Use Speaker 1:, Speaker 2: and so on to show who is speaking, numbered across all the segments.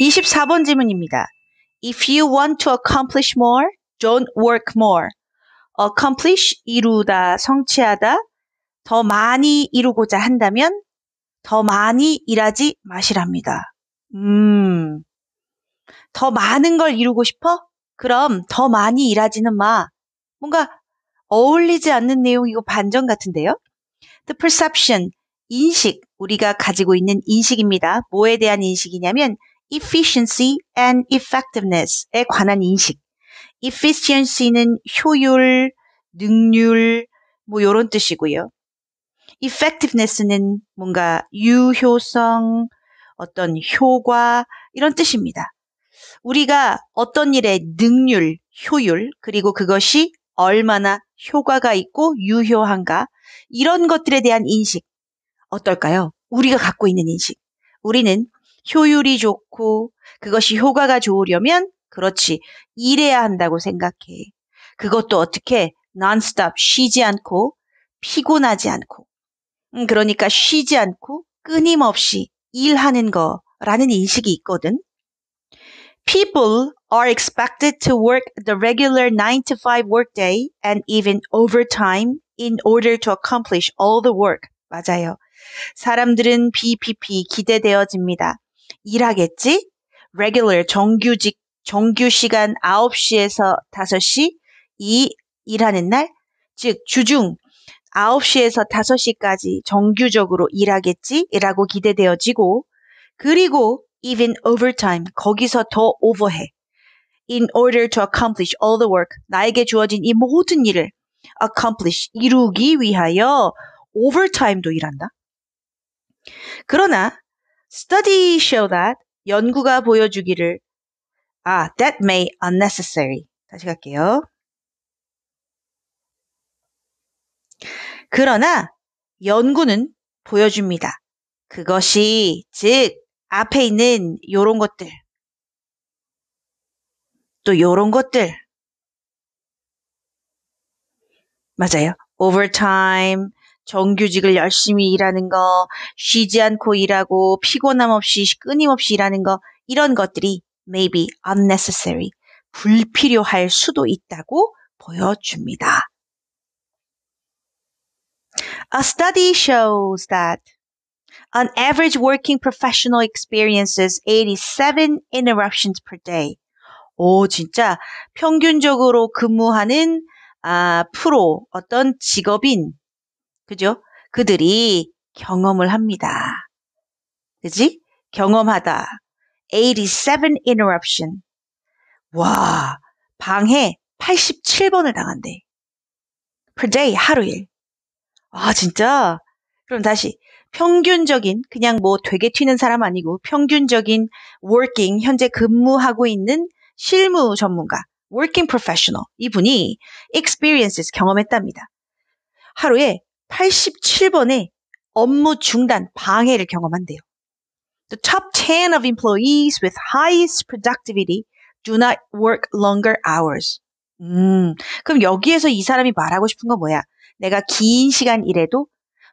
Speaker 1: 24번 질문입니다. If you want to accomplish more, don't work more. accomplish 이루다, 성취하다. 더 많이 이루고자 한다면 더 많이 일하지 마시랍니다. 음. 더 많은 걸 이루고 싶어? 그럼 더 많이 일하지는 마. 뭔가 어울리지 않는 내용이고 반전 같은데요? The perception, 인식, 우리가 가지고 있는 인식입니다. 뭐에 대한 인식이냐면 efficiency and effectiveness에 관한 인식. efficiency는 효율, 능률, 뭐 요런 뜻이고요. effectiveness는 뭔가 유효성, 어떤 효과 이런 뜻입니다. 우리가 어떤 일의 능률, 효율, 그리고 그것이 얼마나 효과가 있고 유효한가 이런 것들에 대한 인식 어떨까요? 우리가 갖고 있는 인식. 우리는 효율이 좋고 그것이 효과가 좋으려면 그렇지 일해야 한다고 생각해. 그것도 어떻게 non-stop 쉬지 않고 피곤하지 않고 그러니까 쉬지 않고 끊임없이 일하는 거라는 인식이 있거든. People are expected to work the regular 9 to 5 workday and even overtime in order to accomplish all the work. 맞아요. 사람들은 BPP 기대되어집니다. 일하겠지? regular 정규직 정규 시간 9시에서 5시 이 일하는 날, 즉 주중 9시에서 5시까지 정규적으로 일하겠지라고 기대되어지고 그리고 even overtime 거기서 더 오버해. in order to accomplish all the work 나에게 주어진 이 모든 일을 accomplish 이루기 위하여 overtime도 일한다. 그러나 study show that 연구가 보여주기를 아, that may unnecessary. 다시 갈게요. 그러나 연구는 보여줍니다. 그것이 즉 앞에 있는 요런 것들 또 요런 것들 맞아요. overtime, 정규직을 열심히 일하는 거, 쉬지 않고 일하고 피곤함 없이 끊임없이 일하는 거, 이런 것들이 maybe unnecessary, 불필요할 수도 있다고 보여줍니다. A study shows that an average working professional experiences 87 interruptions per day. 오, 진짜 평균적으로 근무하는 아, 프로 어떤 직업인 그죠? 그들이 경험을 합니다. 그지? 경험하다. 87 interruption. 와, 방해 87번을 당한대. per day, 하루일. 아, 진짜? 그럼 다시. 평균적인, 그냥 뭐 되게 튀는 사람 아니고, 평균적인 working, 현재 근무하고 있는 실무 전문가, working professional, 이분이 experiences, 경험했답니다. 하루에 87번에 업무 중단, 방해를 경험한대요. The top 10 of employees with highest productivity do not work longer hours. 음, 그럼 여기에서 이 사람이 말하고 싶은 건 뭐야? 내가 긴 시간 일해도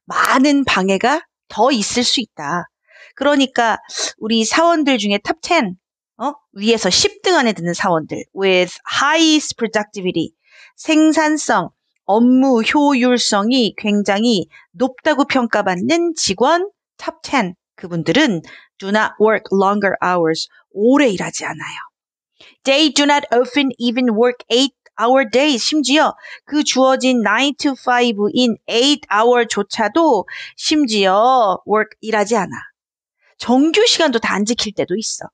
Speaker 1: 많은 방해가 더 있을 수 있다. 그러니까 우리 사원들 중에 탑 10, 어? 위에서 10등 안에 드는 사원들 with highest productivity, 생산성, 업무 효율성이 굉장히 높다고 평가받는 직원 top 10 그분들은 do not work longer hours 오래 일하지 않아요. They do not often even work 8-hour days 심지어 그 주어진 9 to 5인 8-hour조차도 심지어 work 일하지 않아. 정규 시간도 다 안 지킬 때도 있어.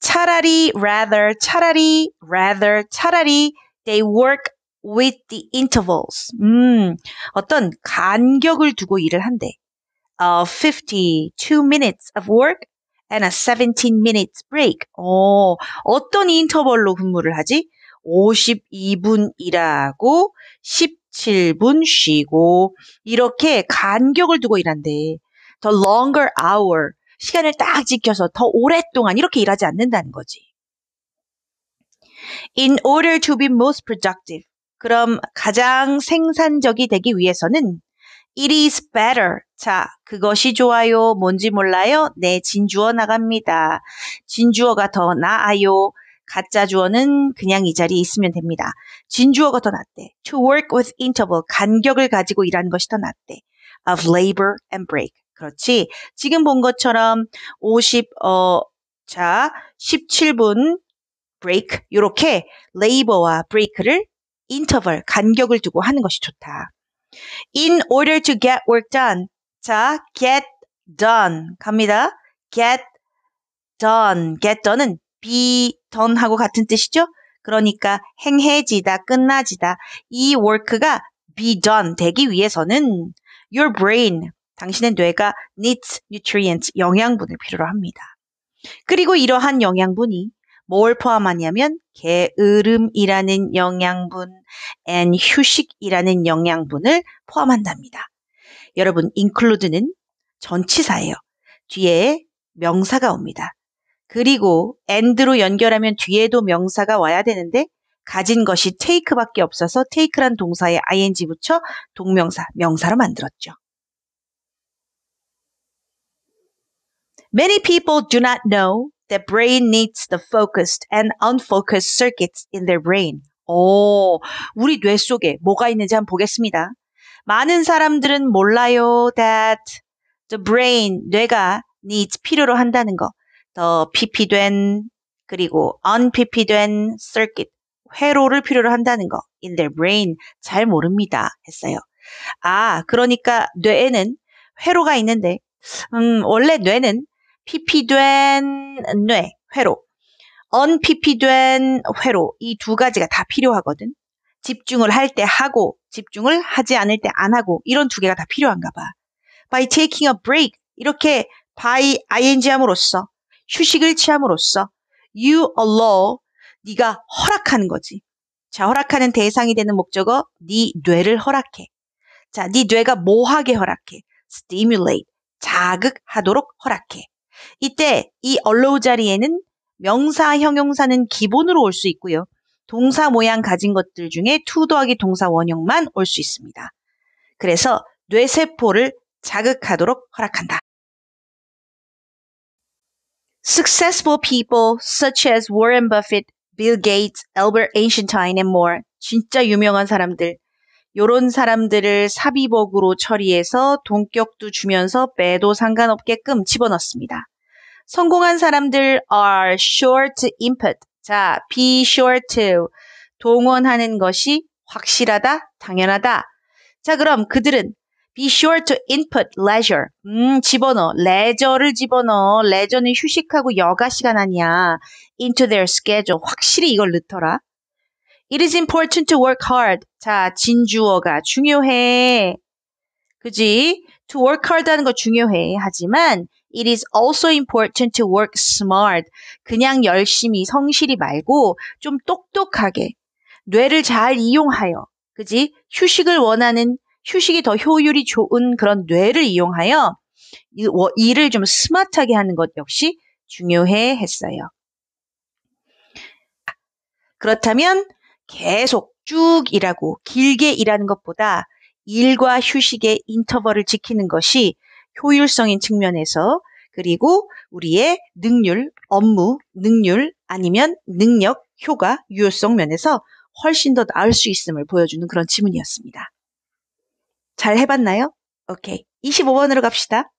Speaker 1: 차라리 rather 차라리 rather 차라리 they work with the intervals. 음, 어떤 간격을 두고 일을 한대. A 52 minutes of work and a 17 minutes break. 어, 어떤 인터벌로 근무를 하지? 52분 일하고 17분 쉬고 이렇게 간격을 두고 일한대. The longer hour. 시간을 딱 지켜서 더 오랫동안 이렇게 일하지 않는다는 거지. In order to be most productive. 그럼 가장 생산적이 되기 위해서는 It is better. 자, 그것이 좋아요. 뭔지 몰라요? 네, 진주어 나갑니다. 진주어가 더 나아요. 가짜 주어는 그냥 이 자리에 있으면 됩니다. 진주어가 더 낫대. To work with interval. 간격을 가지고 일하는 것이 더 낫대. Of labor and break. 그렇지. 지금 본 것처럼 50, 어, 자, 17분 break. 요렇게 labor와 break를 인터벌, 간격을 두고 하는 것이 좋다. In order to get work done. 자, get done 갑니다. get done. get done은 be done하고 같은 뜻이죠? 그러니까 행해지다, 끝나지다. 이 work가 be done 되기 위해서는 your brain, 당신의 뇌가 needs nutrients, 영양분을 필요로 합니다. 그리고 이러한 영양분이 뭘 포함하냐면 게으름이라는 영양분, 앤 휴식이라는 영양분을 포함한답니다. 여러분, include는 전치사예요. 뒤에 명사가 옵니다. 그리고 and로 연결하면 뒤에도 명사가 와야 되는데 가진 것이 take밖에 없어서 take란 동사에 ing 붙여 동명사, 명사로 만들었죠. Many people do not know The brain needs the focused and unfocused circuits in their brain. 오, 우리 뇌 속에 뭐가 있는지 한번 보겠습니다. 많은 사람들은 몰라요 that the brain, 뇌가 needs 필요로 한다는 거. 더 p p 된 그리고 u n p p 된 circuit, 회로를 필요로 한다는 거. in their brain 잘 모릅니다 했어요. 아, 그러니까 뇌에는 회로가 있는데 음, 원래 뇌는 피피된 뇌, 회로, 언피피된 회로 이 두 가지가 다 필요하거든. 집중을 할 때 하고 집중을 하지 않을 때 안 하고 이런 두 개가 다 필요한가 봐. By taking a break 이렇게 by ing 함으로써 휴식을 취함으로써 you allow 네가 허락하는 거지. 자, 허락하는 대상이 되는 목적어 네 뇌를 허락해. 자, 네 뇌가 뭐 하게 허락해? stimulate 자극하도록 허락해. 이때 이 allow 자리에는 명사, 형용사는 기본으로 올 수 있고요. 동사 모양 가진 것들 중에 to 더하기 동사 원형만 올 수 있습니다. 그래서 뇌세포를 자극하도록 허락한다. Successful people such as Warren Buffett, Bill Gates, Albert Einstein and more 진짜 유명한 사람들 요런 사람들을 사비복으로 처리해서 동격도 주면서 빼도 상관없게끔 집어넣습니다. 성공한 사람들 are short input. 자, be sure to. 동원하는 것이 확실하다, 당연하다. 자, 그럼 그들은 be sure to input leisure. 음, 집어넣어. 레저를 집어넣어. 레저는 휴식하고 여가 시간 아니야. into their schedule. 확실히 이걸 넣더라. It is important to work hard. 자, 진주어가 중요해. 그지? To work hard 하는 거 중요해. 하지만 It is also important to work smart. 그냥 열심히 성실히 말고 좀 똑똑하게 뇌를 잘 이용하여. 그지? 휴식을 원하는 휴식이 더 효율이 좋은 그런 뇌를 이용하여 일을 좀 스마트하게 하는 것 역시 중요해 했어요. 그렇다면 계속 쭉 일하고 길게 일하는 것보다 일과 휴식의 인터벌을 지키는 것이 효율성인 측면에서 그리고 우리의 능률, 업무, 능률 아니면 능력, 효과, 유효성 면에서 훨씬 더 나을 수 있음을 보여주는 그런 지문이었습니다. 잘 해봤나요? 오케이. 25번으로 갑시다.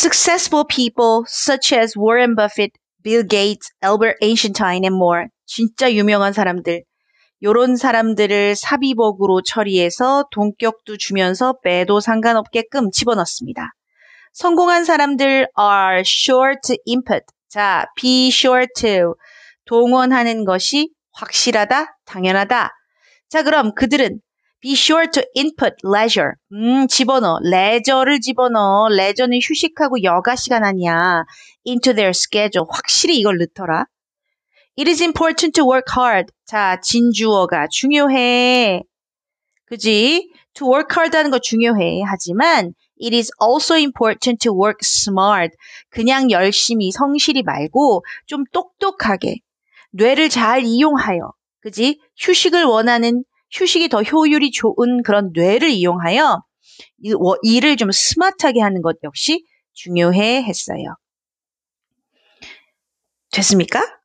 Speaker 1: Successful people such as Warren Buffett, Bill Gates, Albert Einstein and more. 진짜 유명한 사람들. 요런 사람들을 삽입억으로 처리해서 돈격도 주면서 매도 상관없게끔 집어넣습니다. 성공한 사람들 are short input. 자, be sure to. 동원하는 것이 확실하다, 당연하다. 자, 그럼 그들은 Be sure to input leisure. 음, 집어넣어. 레저를 집어넣어. 레저는 휴식하고 여가 시간 아니야. into their schedule. 확실히 이걸 넣더라. It is important to work hard. 자, 진주어가 중요해. 그지? To work hard 하는 거 중요해. 하지만 It is also important to work smart. 그냥 열심히 성실히 말고 좀 똑똑하게 뇌를 잘 이용하여 그지? 휴식을 원하는 휴식이 더 효율이 좋은 그런 뇌를 이용하여 일을 좀 스마트하게 하는 것 역시 중요해 했어요. 됐습니까?